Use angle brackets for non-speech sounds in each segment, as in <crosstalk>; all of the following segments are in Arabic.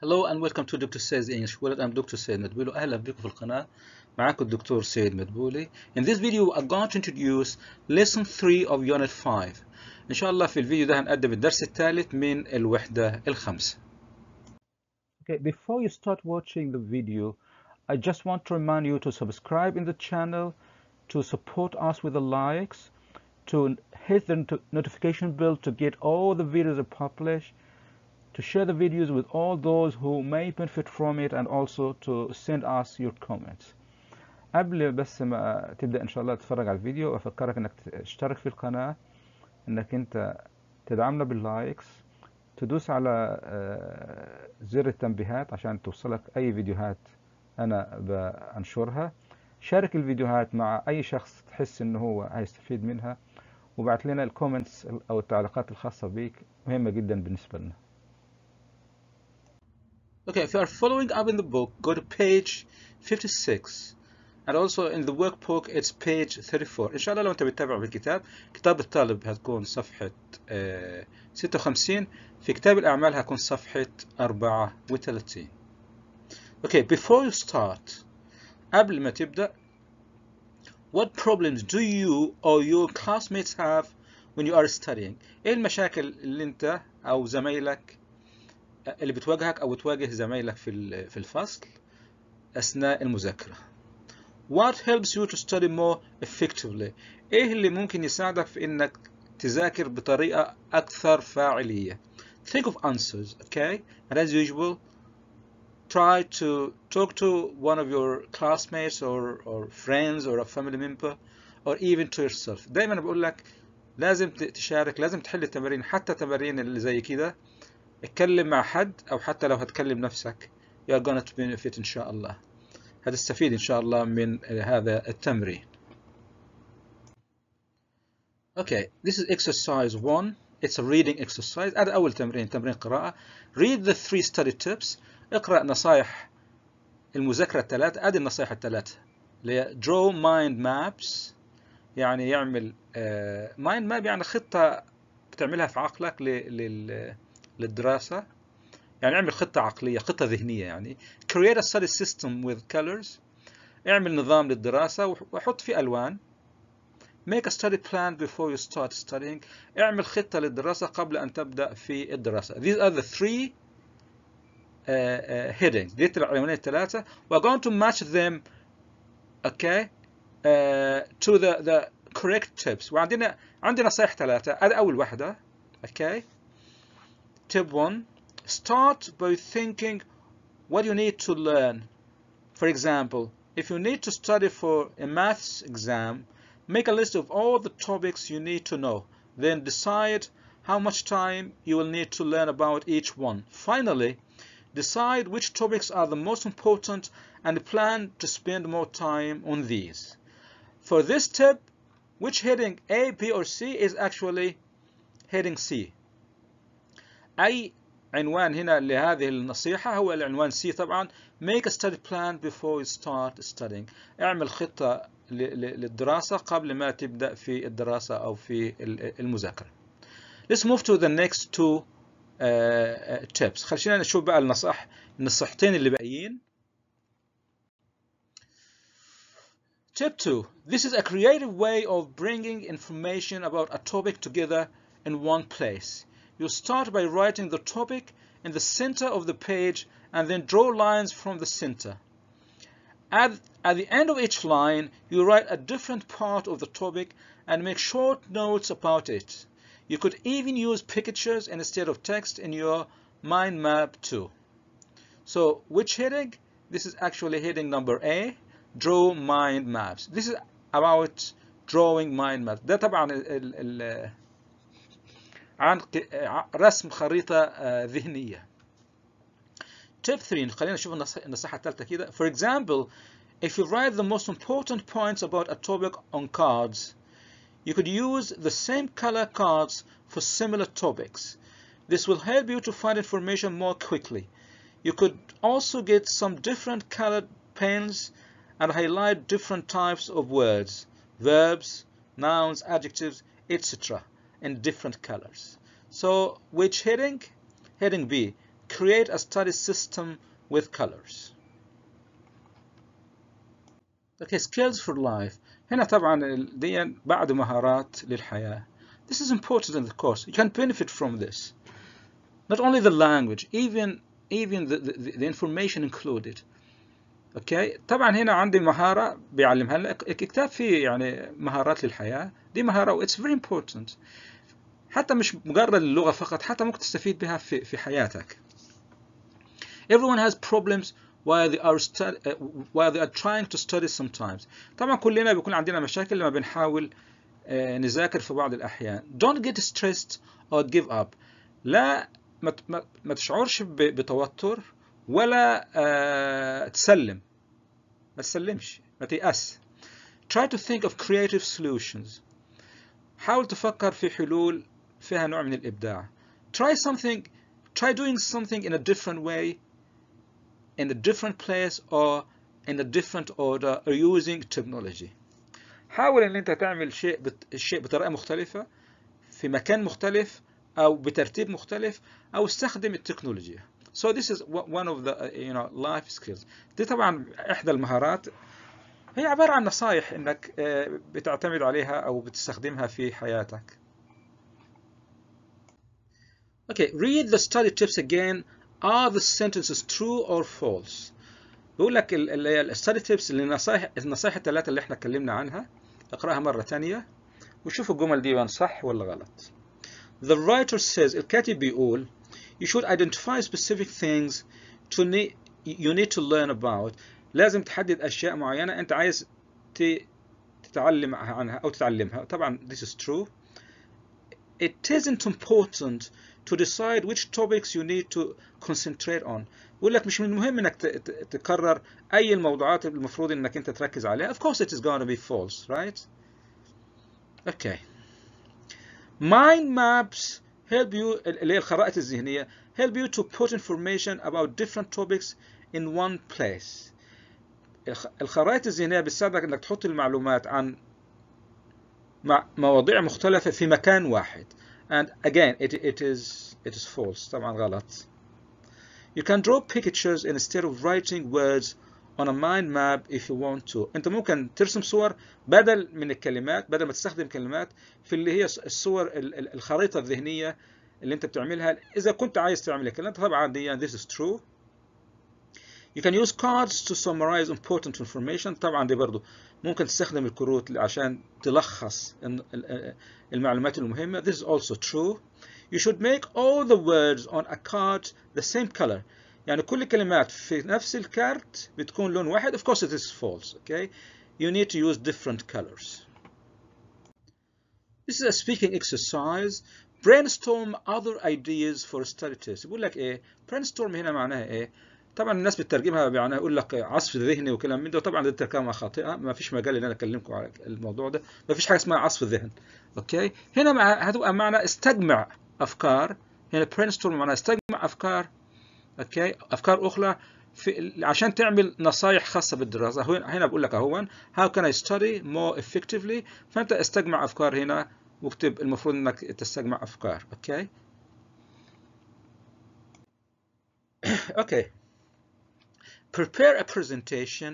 Hello and welcome to Dr. Says English. Well, I'm Dr. Said Medbuli. أهلا بكم في القناة. معاكم الدكتور سيد مدبولي. In this video I'm going to introduce lesson 3 of unit 5. إن شاء الله في الفيديو ده هنقدم الدرس الثالث من الوحدة الخامسة. Okay, before you start watching the video, I just want to remind you to subscribe in the channel, to support us with the likes, to hit the notification bell to get all the videos I publish, to share the videos with all those who may benefit from it and also to send us your comments قبل بس ما تبدأ إن شاء الله تتفرج على الفيديو أفكرك إنك تشترك في القناة إنك أنت تدعمنا باللايكس تدوس على آه، زر التنبيهات عشان توصلك أي فيديوهات أنا بانشرها شارك الفيديوهات مع أي شخص تحس إن هو هيستفيد منها وبعت لنا الكومنتس أو التعليقات الخاصة بيك مهمة جدا بالنسبة لنا Okay, if you are following up in the book, go to page 56 and also in the workbook it's page 34 Inshallah, شاء الله لو انت بتتابع بالكتاب كتاب الطالب هتكون صفحة 56 في كتاب الأعمال هتكون صفحة 34 Okay, before you start قبل ما تبدأ What problems do you or your classmates have when you are studying؟ ايه المشاكل اللي انت او زميلك اللي بتواجهك أو بتواجه زمايلك في في الفصل أثناء المذاكرة. What helps you to study more effectively؟ إيه اللي ممكن يساعدك في إنك تذاكر بطريقة أكثر فاعلية؟ Think of answers, okay? And as usual, try to talk to one of your classmates or, or friends or a family member or even to yourself. دايما بقول لك لازم تشارك لازم تحل التمارين حتى التمارين اللي زي كده اتكلم مع حد أو حتى لو هتكلم نفسك you're gonna benefit إن شاء الله هتستفيد إن شاء الله من هذا التمرين Okay, this is exercise one. It's a reading exercise هذا أول تمرين تمرين قراءة Read the three study tips اقرأ نصائح المذاكرة الثلاث هذه النصائح الثلاث draw mind maps يعني يعمل uh, mind map يعني خطة بتعملها في عقلك لل للدراسة يعني اعمل خطة عقلية خطة ذهنية يعني create a study system with colors اعمل نظام للدراسة وحط فيه ألوان make a study plan before you start studying اعمل خطة للدراسة قبل أن تبدأ في الدراسة these are the three uh, uh, العنوانين الثلاثة we're going to match them okay uh, to the, the correct tips وعندنا عندنا نصايح ثلاثة هذا أول واحدة okay Tip 1. Start by thinking what you need to learn. For example, if you need to study for a maths exam, make a list of all the topics you need to know. Then decide how much time you will need to learn about each one. Finally, decide which topics are the most important and plan to spend more time on these. For this tip, which heading A, B or C is actually heading C. أي عنوان هنا لهذه النصيحة هو العنوان سي طبعا make a study plan before you start studying اعمل خطة للدراسة قبل ما تبدأ في الدراسة أو في المذاكرة let's move to the next two uh, tips خلينا نشوف بقى النصح النصحتين اللي باقيين Tip 2. This is a creative way of bringing information about a topic together in one place. you start by writing the topic in the center of the page and then draw lines from the center. At, at the end of each line, you write a different part of the topic and make short notes about it. You could even use pictures instead of text in your mind map too. So which heading? This is actually heading number A, draw mind maps. This is about drawing mind maps. عن رسم tip 3 خلينا نشوف النصيحة الثالثة كده for example if you write the most important points about a topic on cards you could use the same color cards for similar topics this will help you to find information more quickly you could also get some different colored pens and highlight different types of words verbs nouns adjectives etc in different colors. So which heading? Heading B, create a study system with colors. Okay, skills for life. هنا طبعا دي بعد مهارات للحياة. This is important in the course. You can benefit from this. Not only the language, even even the, the, the information included. اوكي طبعا هنا عندي مهاره بيعلمها لك الكتاب فيه يعني مهارات للحياه دي مهاره واتس فيري امبورتنت حتى مش مجرد اللغه فقط حتى ممكن تستفيد بها في في حياتك everyone has problems while they are uh, while they are trying to study sometimes طبعا كلنا بيكون عندنا مشاكل لما بنحاول آه، نذاكر في بعض الاحيان don't get stressed or give up لا ما تشعرش بتوتر ولا آه، تسلم ما تسلمش ما تيأس try to think of creative solutions حاول تفكر في حلول فيها نوع من الإبداع try something try doing something in a different way in a different place or in a different order or using technology حاول ان انت تعمل شيء بت... شيء بطريقه مختلفه في مكان مختلف او بترتيب مختلف او استخدم التكنولوجيا So this is one of the uh, you know life skills. دي طبعا إحدى المهارات هي عبارة عن نصايح إنك آه، بتعتمد عليها أو بتستخدمها في حياتك. Okay, read the study tips again. Are the sentences true or false? بيقول لك اللي هي الستادي تيبس النصائح النصائح الثلاثة اللي احنا اتكلمنا عنها اقراها مرة ثانية وشوف الجمل دي صح ولا غلط. The writer says الكاتب بيقول you should identify specific things to need, you need to learn about لازم تحدد أشياء معينة أنت عايز تتعلم عنها أو تتعلمها طبعا this is true it isn't important to decide which topics you need to concentrate on بيقول لك مش من المهم انك تكرر اي الموضوعات المفروض انك انت تركز عليها of course it is going to be false right okay mind maps help you الخرائط الذهنية help you to put information about different topics in one place الخرائط الذهنية بتساعدك انك تحط المعلومات عن مواضيع مختلفة في مكان واحد and again it, it is it is false طبعا غلط you can draw pictures instead of writing words on a mind map if you want to انت ممكن ترسم صور بدل من الكلمات بدل ما تستخدم كلمات في اللي هي الصور الخريطة الذهنية اللي انت بتعملها اذا كنت عايز تعمل الكلمات طبعا دي this is true You can use cards to summarize important information طبعا دي برضو ممكن تستخدم الكروت عشان تلخص المعلومات المهمة this is also true You should make all the words on a card the same color يعني كل الكلمات في نفس الكارت بتكون لون واحد of course it is false okay you need to use different colors this is a speaking exercise brainstorm other ideas for study test يقول لك ايه brainstorm هنا معناها ايه طبعا الناس بتترجمها بمعنى يقول لك عصف ذهني وكلام من ده وطبعا دي ترجمه خاطئه ما فيش مجال ان انا اكلمكم على الموضوع ده ما فيش حاجه اسمها عصف ذهن اوكي هنا هتبقى معنى استجمع افكار هنا brainstorm معناها استجمع افكار اوكي افكار اخرى في عشان تعمل نصايح خاصه بالدراسه هنا بقول لك اهون هاو كان اي ستدي مور افكتفلي فانت استجمع افكار هنا واكتب المفروض انك تستجمع افكار اوكي <clears throat> اوكي prepare a presentation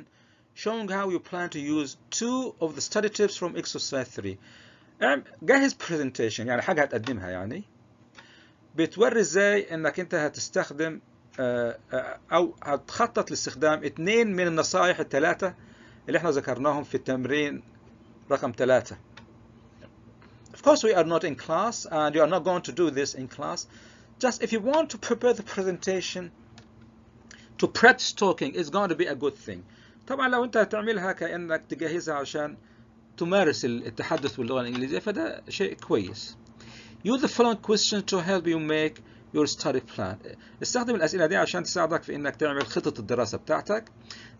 showing how you plan to use two of the study tips from exercise 3 جهز presentation يعني حاجه هتقدمها يعني بتوري ازاي انك انت هتستخدم أو هتخطط لاستخدام اثنين من النصائح الثلاثة اللي احنا ذكرناهم في التمرين رقم ثلاثة. Of course we are not in class and you are not going to do this in class. Just if you want to prepare the presentation to practice talking is going to be a good thing. طبعا لو انت هتعملها كأنك تجهزها عشان تمارس التحدث باللغة الإنجليزية فده شيء كويس. Use the following questions to help you make your study plan استخدم الأسئلة دي عشان تساعدك في إنك تعمل خطة الدراسة بتاعتك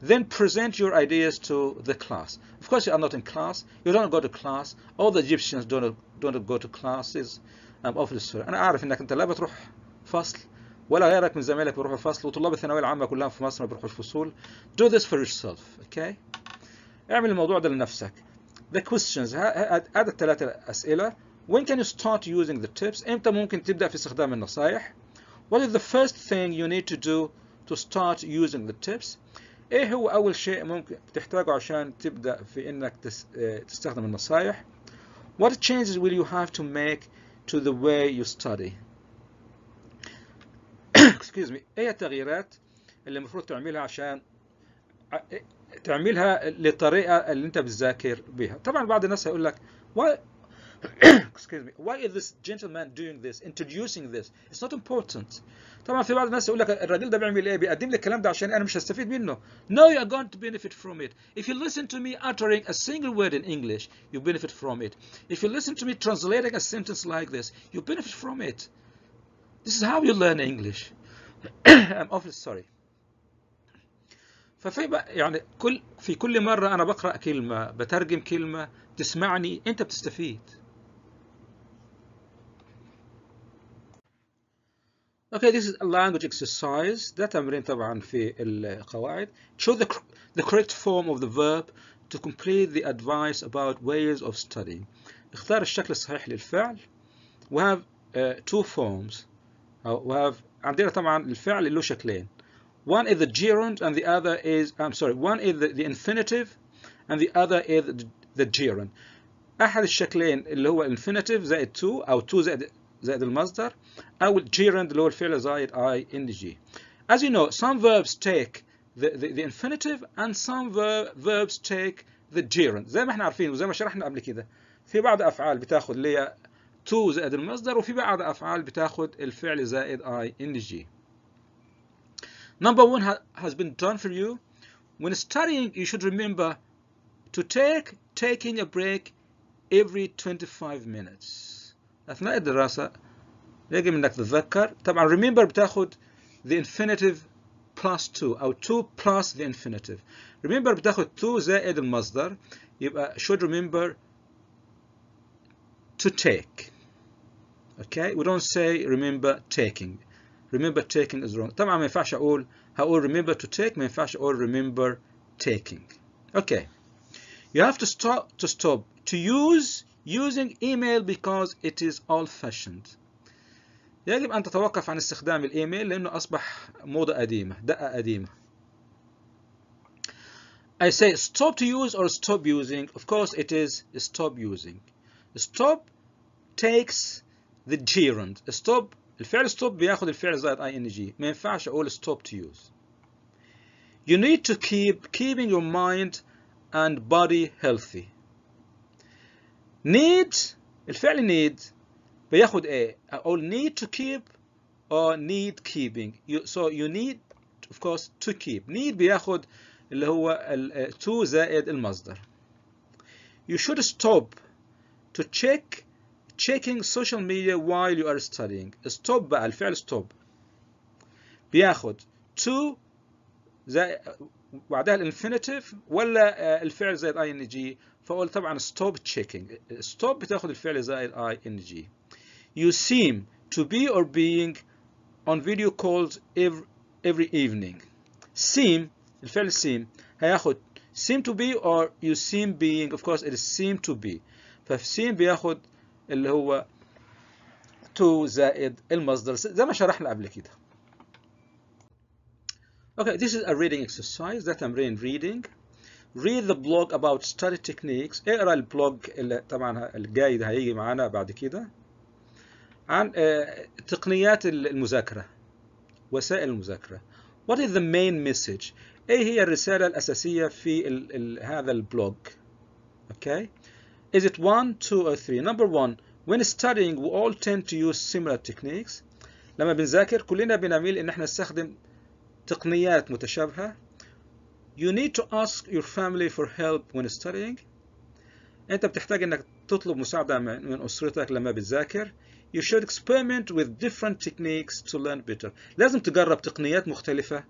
then present your ideas to the class of course you are not in class you don't go to class all the Egyptians don't don't go to classes I'm awfully sorry أنا أعرف إنك أنت لا بتروح فصل ولا غيرك من زمايلك بيروحوا فصل وطلاب الثانويه العامه كلها في مصر ما بيروحوش فصول do this for yourself okay اعمل الموضوع ده لنفسك the questions هذا الثلاثه اسئله When can you start using the tips? امتى ممكن تبدأ في استخدام النصائح? What is the first thing you need to do to start using the tips? ايه هو اول شيء ممكن تحتاجه عشان تبدأ في انك آه، تستخدم النصائح? What changes will you have to make to the way you study? <coughs> Excuse me. ايه التغييرات اللي المفروض تعملها عشان آه، إيه، تعملها للطريقة اللي انت بتذاكر بها؟ طبعا بعض الناس هيقول لك <coughs> excuse me why is this gentleman doing this introducing this it's not important طبعا في بعض الناس يقول لك الراجل ده بيعمل ايه بيقدم لي الكلام ده عشان انا مش هستفيد منه no you are going to benefit from it if you listen to me uttering a single word in English you benefit from it if you listen to me translating a sentence like this you benefit from it this is how you learn English <coughs> I'm awfully sorry ففي يعني كل في كل مرة أنا بقرأ كلمة بترجم كلمة تسمعني أنت بتستفيد Okay, this is a language exercise ده تمرين طبعا في القواعد show the, the correct form of the verb to complete the advice about ways of studying اختار الشكل الصحيح للفعل we have uh, two forms uh, we have عندنا طبعا الفعل له شكلين one is the gerund and the other is I'm sorry one is the, the infinitive and the other is the, the gerund أحد الشكلين اللي هو infinitive زائد to أو to زائد زائد المصدر أو الجيرند اللي هو الفعل زائد I إن جي. As you know, some verbs take the, the, the infinitive and some verb, verbs take the gerund. زي ما احنا عارفين وزي ما شرحنا قبل كده في بعض أفعال بتاخد اللي هي to زائد المصدر وفي بعض أفعال بتاخد الفعل زائد I إن جي. Number one ha has been done for you. When studying, you should remember to take taking a break every 25 minutes. أثناء الدراسة يجب إنك تتذكر طبعا remember بتاخد the infinitive plus 2 أو 2 plus the infinitive remember بتاخد 2 زائد المصدر يبقى should remember to take okay we don't say remember taking remember taking is wrong طبعا ما ينفعش أقول هقول remember to take ما ينفعش أقول remember taking okay you have to stop to stop to use using email because it is old fashioned يجب أن تتوقف عن استخدام الإيميل لأنه أصبح موضة قديمة دقة قديمة I say stop to use or stop using of course it is stop using stop takes the gerund stop الفعل stop بياخد الفعل زائد ing ما ينفعش أقول stop to use you need to keep keeping your mind and body healthy need الفعل need بياخد ايه اقول need to keep or need keeping you, so you need of course to keep need بياخد اللي هو ال, uh, to زائد المصدر you should stop to check checking social media while you are studying stop بقى الفعل stop بياخد to زائد بعدها الانفينيتيف ولا الفعل زائد ing فأقول طبعا stop checking stop بتاخد الفعل زائر ing you seem to be or being on video calls every, every evening seem الفعل seem هياخد seem to be or you seem being of course it is seem to be فseem بياخد اللي هو to زائد المصدر زي ما شرحنا قبل كده Okay, this is a reading exercise that I'm reading. read the blog about study techniques اقرا إيه البلوج اللي طبعا الجاي ده هيجي معانا بعد كده عن آه، تقنيات المذاكرة وسائل المذاكرة what is the main message ايه هي الرسالة الأساسية في الـ الـ هذا البلوج okay is it one two or three number one when studying we all tend to use similar techniques لما بنذاكر كلنا بنميل ان احنا نستخدم تقنيات متشابهة You need to ask your family for help when studying. أنت بتحتاج إنك تطلب مساعدة من أسرتك لما بتذاكر. You should experiment with different techniques to learn better. لازم تجرب تقنيات مختلفة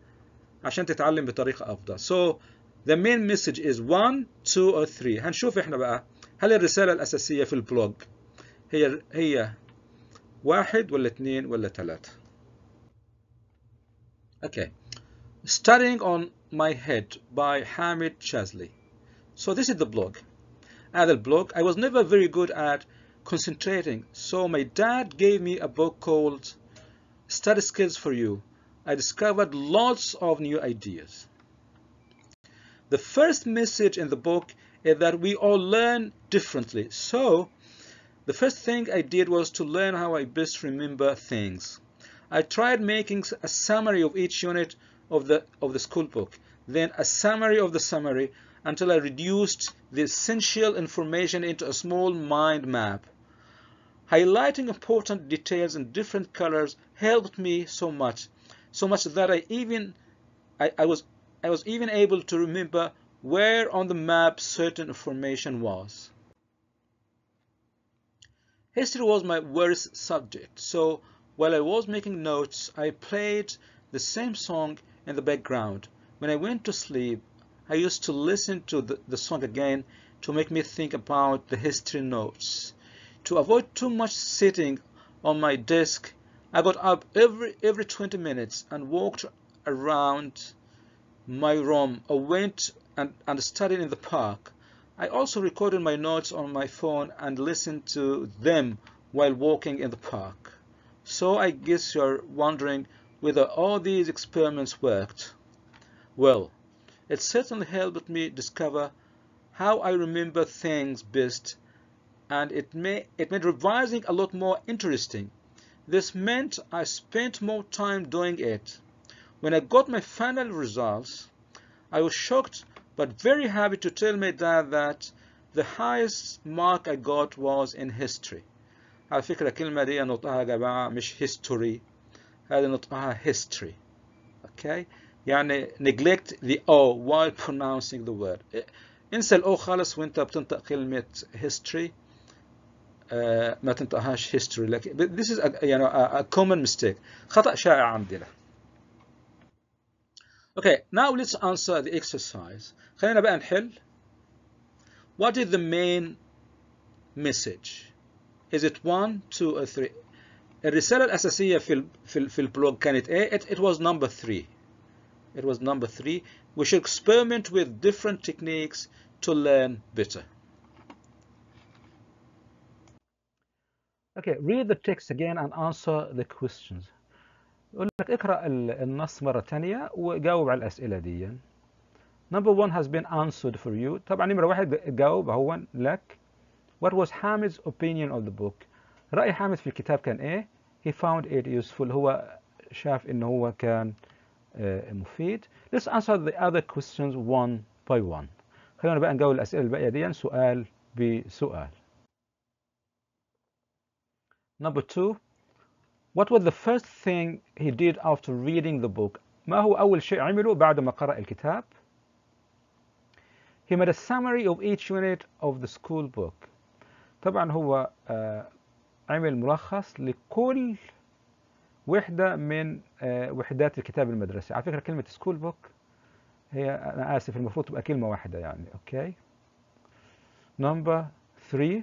عشان تتعلم بطريقة أفضل. So the main message is one, two or three. هنشوف إحنا بقى هل الرسالة الأساسية في البلوج هي هي واحد ولا اثنين ولا ثلاثة؟ Okay. Studying on My Head by Hamid Chazli. So this is the blog. At the blog, I was never very good at concentrating, so my dad gave me a book called Study Skills for You. I discovered lots of new ideas. The first message in the book is that we all learn differently. So the first thing I did was to learn how I best remember things. I tried making a summary of each unit of the, of the school book then a summary of the summary until I reduced the essential information into a small mind map. Highlighting important details in different colors helped me so much, so much that I even I, I was I was even able to remember where on the map certain information was. History was my worst subject, so while I was making notes, I played the same song in the background. When I went to sleep, I used to listen to the, the song again to make me think about the history notes. To avoid too much sitting on my desk, I got up every, every 20 minutes and walked around my room or went and, and studied in the park. I also recorded my notes on my phone and listened to them while walking in the park. So I guess you're wondering whether all these experiments worked. Well, it certainly helped me discover how I remember things best and it made, it made revising a lot more interesting. This meant I spent more time doing it. When I got my final results, I was shocked but very happy to tell my dad that the highest mark I got was in history. على فكرة الكلمة دي نطقها يا جماعة مش history هذا نطقها history. Okay? يعني neglect the O while pronouncing the word انسى الأو خالص وانت بتنطق كلمة history uh, ما تنطقهاش history لكن this is a, you know, a, a common mistake خطأ شائع عندنا Okay, now let's answer the exercise. خلينا بقى نحل. What is the main message? Is it one, two, or three? الرسالة الأساسية في ال في, ال في البلوج كانت إيه؟ It, it was number three. It was number three. We should experiment with different techniques to learn better. Okay, read the text again and answer the questions. يقول لك اقرأ النص مرة تانية وجاوب على الأسئلة دي. Number one has been answered for you. طبعا نمرة واحد جاوب هو لك. What was Hamid's opinion of the book? رأي حامد في الكتاب كان إيه؟ He found it useful. هو شاف إنه هو كان uh, مفيد let's answer the other questions one by one خلونا بقى نجاوب الأسئلة الباقية دي سؤال بسؤال number two what was the first thing he did after reading the book ما هو أول شيء عمله بعد ما قرأ الكتاب he made a summary of each unit of the school book طبعا هو عمل ملخص لكل وحدة من آه، وحدات الكتاب المدرسي على فكرة كلمة سكول بوك هي أنا آسف المفروض تبقى كلمة واحدة يعني أوكي نمبر 3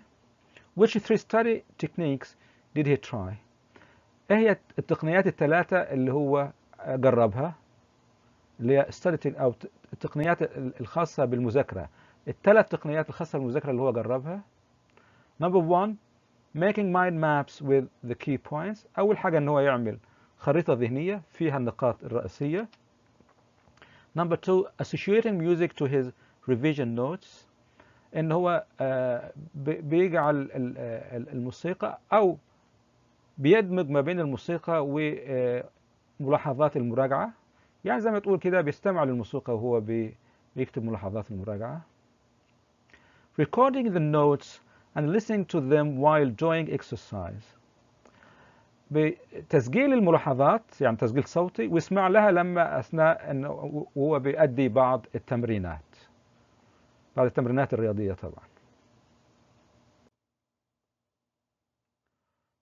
which three study techniques did he try إيه هي التقنيات الثلاثة اللي هو جربها اللي هي study أو التقنيات الخاصة بالمذاكرة الثلاث تقنيات الخاصة بالمذاكرة اللي هو جربها نمبر 1 making mind maps with the key points أول حاجة إن هو يعمل خريطة ذهنية فيها النقاط الرئيسية number two associating music to his revision notes إن هو آه، بيجعل آه، الموسيقى أو بيدمج ما بين الموسيقى وملاحظات آه، المراجعة يعني زي ما تقول كده بيستمع للموسيقى وهو بيكتب ملاحظات المراجعة recording the notes and listening to them while doing exercise بتسجيل الملاحظات يعني تسجيل صوتي ويسمع لها لما أثناء أنه هو بيأدي بعض التمرينات بعض التمرينات الرياضية طبعا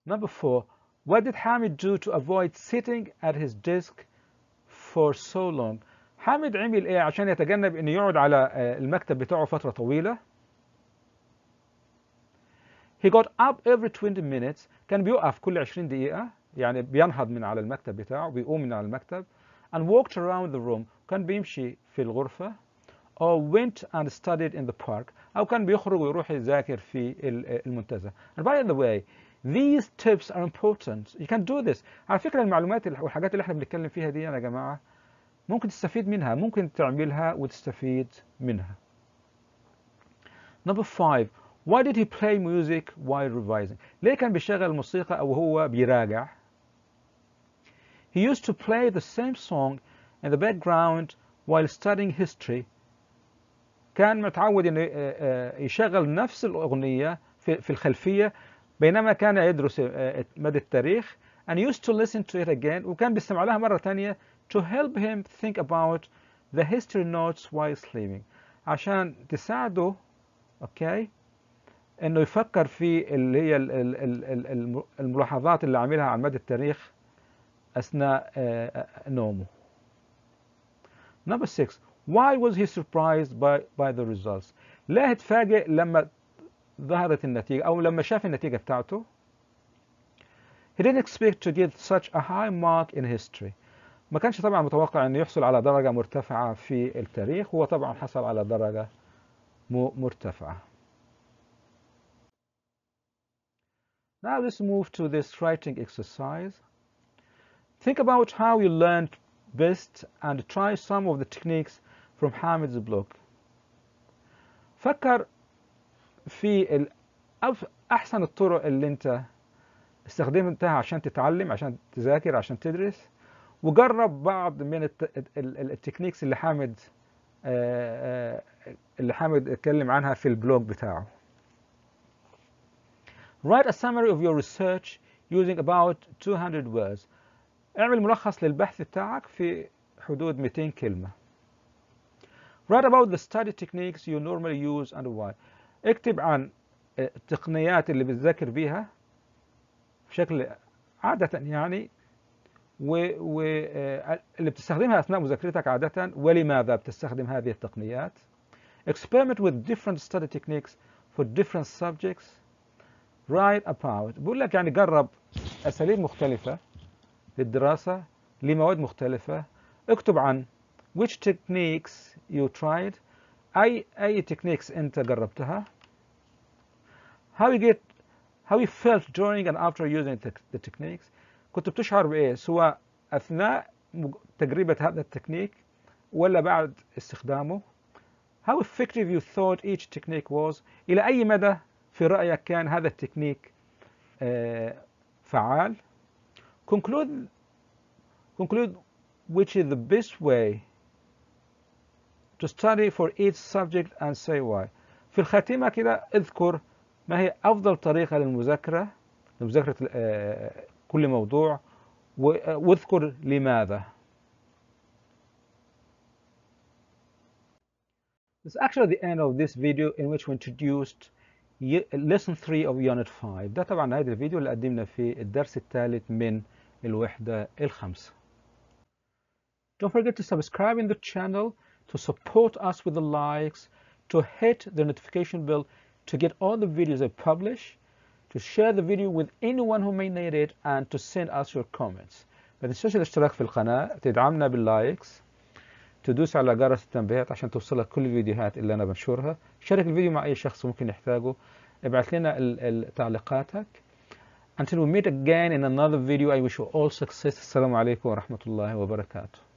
Number four, what did Hamid do to avoid sitting at his desk for so long? حامد عمل ايه عشان يتجنب انه يقعد على آه، المكتب بتاعه فترة طويلة؟ he got up every 20 minutes كان بيقف كل 20 دقيقة يعني بينهض من على المكتب بتاعه بيقوم من على المكتب and walked around the room كان بيمشي في الغرفة or went and studied in the park أو كان بيخرج ويروح يذاكر في المنتزه and by the way these tips are important you can do this على فكرة المعلومات والحاجات اللي احنا بنتكلم فيها دي يا جماعة ممكن تستفيد منها ممكن تعملها وتستفيد منها Number five, why did he play music while revising? ليه كان بيشغل موسيقى أو هو بيراجع؟ He used to play the same song in the background while studying history. كان متعود إنه يشغل نفس الأغنية في في الخلفية بينما كان يدرس مدى التاريخ and used to listen to it again وكان بيستمع لها مرة تانية to help him think about the history notes while sleeping عشان تساعده okay, انه يفكر في اللي هي الملاحظات اللي عملها على مدى التاريخ اثناء آه، نومه. Number six, why was he surprised by, by the results? لا اتفاجئ لما ظهرت النتيجة أو لما شاف النتيجة بتاعته. He didn't expect to get such a high mark in history. ما كانش طبعا متوقع انه يحصل على درجة مرتفعة في التاريخ، هو طبعا حصل على درجة مرتفعة. Now let's move to this writing exercise. Think about how you learned best and try some of the techniques from Hamid's blog. فكر في أحسن الطرق اللي أنت استخدمتها عشان تتعلم عشان تذاكر عشان تدرس وجرب بعض من التكنيكس اللي حامد آه، آه، اللي حامد اتكلم عنها في البلوج بتاعه Write a summary of your research using about 200 words. اعمل ملخص للبحث بتاعك في حدود 200 كلمة. Write about the study techniques you normally use and why. اكتب عن التقنيات اللي بتذاكر بيها بشكل عادة يعني اللي بتستخدمها أثناء مذاكرتك عادة ولماذا بتستخدم هذه التقنيات. Experiment with different study techniques for different subjects write about بيقول لك يعني جرب أساليب مختلفة للدراسة لمواد مختلفة اكتب عن which techniques you tried أي أي techniques أنت جربتها how you get how you felt during and after using the techniques كنت بتشعر بإيه سواء أثناء تجربة هذا التكنيك ولا بعد استخدامه how effective you thought each technique was إلى أي مدى في رأيك كان هذا التكنيك فعال conclude conclude which is the best way to study for each subject and say why في الخاتمة كده اذكر ما هي أفضل طريقة للمذاكرة لمذاكرة كل موضوع واذكر لماذا This is actually the end of this video in which we introduced lesson 3 of unit 5 ده طبعا نهاية الفيديو اللي قدمنا فيه الدرس الثالث من الوحدة الخامسة Don't forget to subscribe in the channel to support us with the likes to hit the notification bell to get all the videos I publish to share the video with anyone who may need it and to send us your comments ما الاشتراك في القناة تدعمنا باللايكس تدوس على جرس التنبيهات عشان توصلك كل الفيديوهات اللي أنا بنشرها شارك الفيديو مع أي شخص ممكن يحتاجه ابعث لنا تعليقاتك Until we meet again in another video, I wish you all success. Assalamu alaikum wa rahmatullahi wa barakatuh.